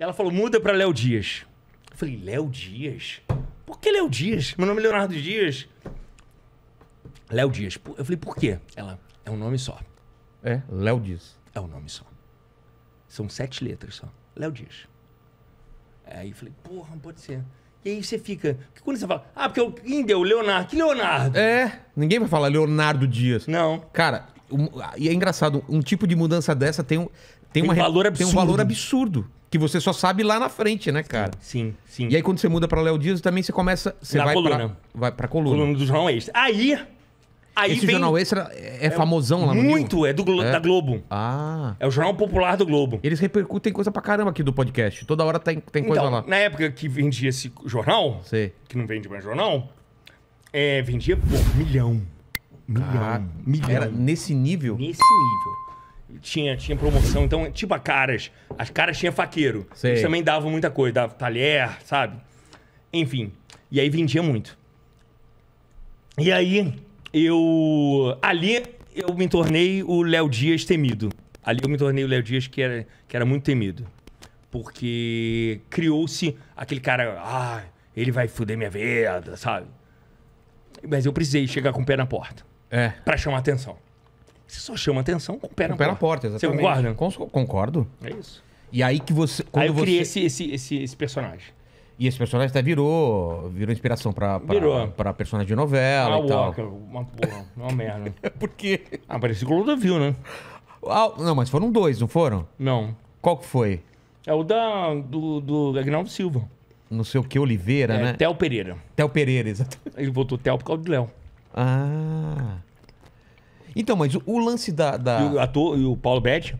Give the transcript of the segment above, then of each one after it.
Ela falou, muda pra Léo Dias. Eu falei, Léo Dias? Por que Léo Dias? Meu nome é Leonardo Dias. Léo Dias. Eu falei, por quê? Ela, é um nome só. É, Léo Dias. É um nome só. São sete letras só. Léo Dias. Aí eu falei, porra, não pode ser. E aí você fica. Porque quando você fala, ah, porque eu é o Leonardo, que Leonardo? É, ninguém vai falar Leonardo Dias. Não. Cara, um, e é engraçado, um tipo de mudança dessa tem um. Tem, tem uma, valor Tem um valor absurdo que você só sabe lá na frente, né, cara? Sim, sim. E aí quando você muda para Léo Dias, também você começa, você na vai coluna. Pra, vai para coluna. Coluna do jornal extra. Aí Aí Esse vem... jornal extra é, é famosão é, lá no Muito, Rio? é, do Glo é? da Globo. Ah. É o jornal popular do Globo. Eles repercutem coisa pra caramba aqui do podcast. Toda hora tem, tem coisa então, lá. Na época que vendia esse jornal, Sei. que não vende mais jornal, é, vendia por milhão. Milhão. Ah, milhão. Era nesse nível? Nesse nível tinha, tinha promoção. Então, tipo a caras. As caras tinha faqueiro. Sei. Eles também davam muita coisa, dava talher, sabe? Enfim. E aí vendia muito. E aí, eu. Ali eu me tornei o Léo Dias temido. Ali eu me tornei o Léo Dias que era, que era muito temido. Porque criou-se aquele cara. Ah, ele vai fuder minha vida, sabe? Mas eu precisei chegar com o pé na porta. É. Pra chamar atenção. Você só chama atenção com o pé, com na, pé porta. na porta. Exatamente. Você concorda? Cons concordo. É isso. E aí que você. Quando aí eu criei você... esse, esse, esse, esse personagem. E esse personagem até virou, virou inspiração pra, pra, virou. pra personagem de novela ah, e tal. Ah, Walker, uma porra, uma merda. Por quê? Ah, parece que o viu, né? Ah, não, mas foram dois, não foram? Não. Qual que foi? É o da, do, do Agnaldo Silva. Não sei o que, Oliveira, é, né? Theo Pereira. Theo Pereira, exato. Ele votou Theo por causa do Léo. Ah. Então, mas o, o lance da. da... E o ator, e o Paulo Betti,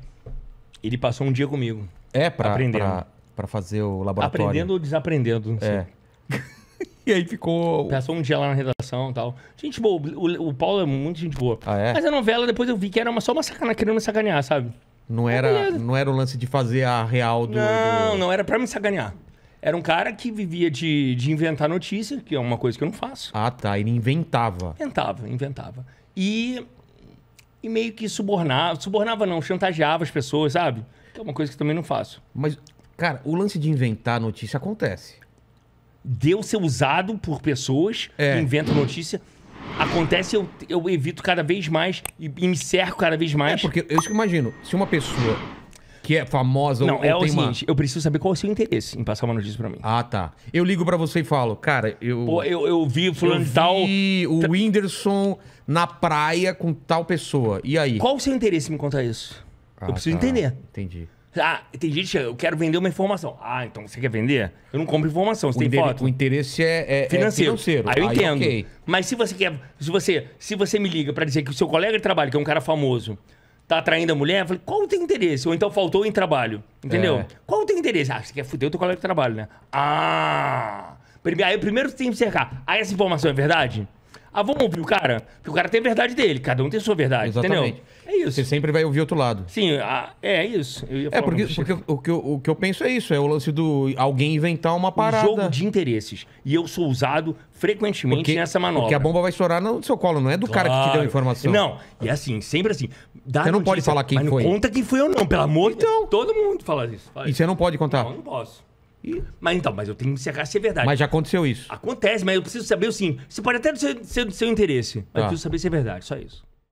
ele passou um dia comigo. É, pra, aprendendo. Pra, pra fazer o laboratório. Aprendendo ou desaprendendo, não é. sei. É. e aí ficou. Passou um dia lá na redação e tal. Gente boa, o, o Paulo é muito gente boa. Ah, é? Mas a novela, depois eu vi que era uma, só uma sacanagem querendo me sacanear, sabe? Não era, não era o lance de fazer a real do. Não, do... não, era pra me sacanear. Era um cara que vivia de, de inventar notícia, que é uma coisa que eu não faço. Ah, tá. Ele inventava. Inventava, inventava. E e meio que subornava. Subornava não, chantageava as pessoas, sabe? Que é uma coisa que também não faço. Mas, cara, o lance de inventar notícia acontece. Deu ser usado por pessoas é. que inventam notícia. Acontece, eu, eu evito cada vez mais e, e me cerco cada vez é, mais. É, porque eu imagino, se uma pessoa que é famosa não, ou, é ou tem o seguinte, uma... eu preciso saber qual é o seu interesse em passar uma notícia pra mim. Ah, tá. Eu ligo pra você e falo, cara, eu... Pô, eu, eu vi fulano tal... o Whindersson na praia com tal pessoa. E aí? Qual o seu interesse em me contar isso? Ah, eu preciso tá. entender. Entendi. Ah, tem gente, eu quero vender uma informação. Ah, então você quer vender? Eu não compro informação, você o tem foto. O interesse é, é financeiro. É financeiro. Aí ah, eu Aí, entendo. Okay. Mas se você quer. Se você, se você me liga para dizer que o seu colega de trabalho, que é um cara famoso, tá atraindo a mulher? Eu falei, qual o teu interesse? Ou então faltou em trabalho, entendeu? É. Qual o teu interesse? Ah, você quer fuder o teu colega de trabalho, né? Ah! Aí primeiro tem que cercar. Ah, essa informação é verdade? Ah, vamos ouvir o cara? Porque o cara tem a verdade dele, cada um tem a sua verdade, Exatamente. entendeu? isso. Você sempre vai ouvir outro lado. Sim, a, é isso. é, porque, porque o, que eu, o que eu penso é isso: é o lance do alguém inventar uma parada. Um jogo de interesses. E eu sou usado frequentemente porque, nessa manobra. Porque a bomba vai estourar no seu colo, não é do claro. cara que te deu a informação. Não, e assim, sempre assim. Dá você não pode falar quem mas foi. Não conta quem foi ou não, pelo amor então, de Deus. Todo mundo fala isso. Fala e isso. você não pode contar? Não, não posso. Mas então, mas eu tenho que encerrar se é verdade. Mas já aconteceu isso. Acontece, mas eu preciso saber o sim. Você pode até ser, do seu interesse, mas tá. eu preciso saber se é verdade, só isso.